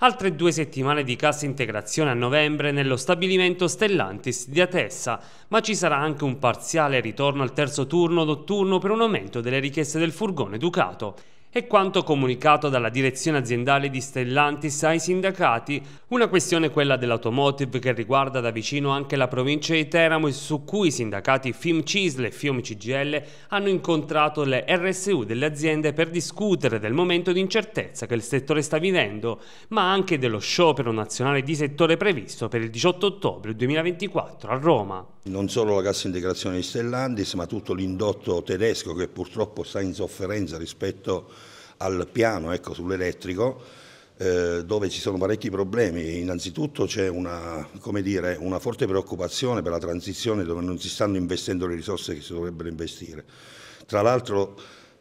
Altre due settimane di cassa integrazione a novembre nello stabilimento Stellantis di Atessa, ma ci sarà anche un parziale ritorno al terzo turno notturno per un aumento delle richieste del furgone Ducato e quanto comunicato dalla direzione aziendale di Stellantis ai sindacati, una questione quella dell'automotive che riguarda da vicino anche la provincia di Teramo e su cui i sindacati FIM Cisle e FIOM CGL hanno incontrato le RSU delle aziende per discutere del momento di incertezza che il settore sta vivendo, ma anche dello sciopero nazionale di settore previsto per il 18 ottobre 2024 a Roma non solo la cassa integrazione di Stellandis, ma tutto l'indotto tedesco che purtroppo sta in sofferenza rispetto al piano ecco, sull'elettrico, eh, dove ci sono parecchi problemi. Innanzitutto c'è una, una forte preoccupazione per la transizione dove non si stanno investendo le risorse che si dovrebbero investire. Tra l'altro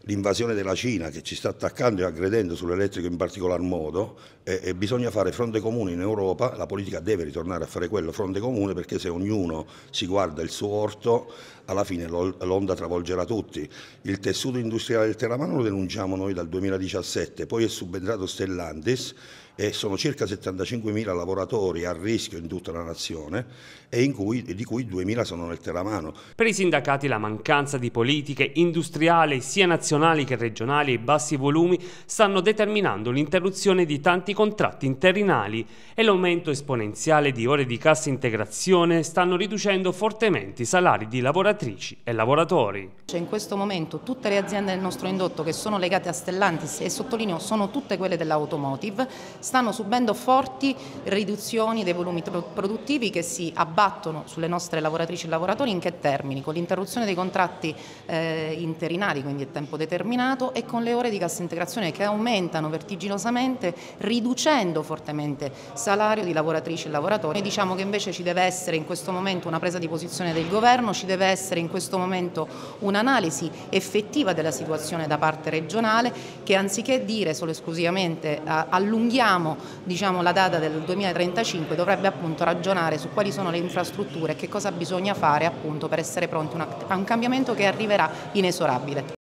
l'invasione della Cina che ci sta attaccando e aggredendo sull'elettrico in particolar modo e, e, bisogna fare fronte comune in Europa, la politica deve ritornare a fare quello fronte comune perché se ognuno si guarda il suo orto alla fine l'onda travolgerà tutti. Il tessuto industriale del Teramano lo denunciamo noi dal 2017, poi è subentrato Stellantis e sono circa 75.000 lavoratori a rischio in tutta la nazione e cui, di cui 2.000 sono nel teramano. Per i sindacati la mancanza di politiche industriali sia nazionali che regionali e i bassi volumi stanno determinando l'interruzione di tanti contratti interinali e l'aumento esponenziale di ore di cassa integrazione stanno riducendo fortemente i salari di lavoratrici e lavoratori. Cioè In questo momento tutte le aziende del nostro indotto che sono legate a Stellantis e sottolineo sono tutte quelle dell'automotive stanno subendo forti riduzioni dei volumi produttivi che si abbattono sulle nostre lavoratrici e lavoratori in che termini? Con l'interruzione dei contratti eh, interinali, quindi a tempo determinato, e con le ore di cassa integrazione che aumentano vertiginosamente, riducendo fortemente salario di lavoratrici e lavoratori. E diciamo che invece ci deve essere in questo momento una presa di posizione del governo, ci deve essere in questo momento un'analisi effettiva della situazione da parte regionale che anziché dire solo esclusivamente eh, allunghiamo fissavamo diciamo, la data del 2035 dovrebbe appunto ragionare su quali sono le infrastrutture e che cosa bisogna fare appunto per essere pronti a un cambiamento che arriverà inesorabile.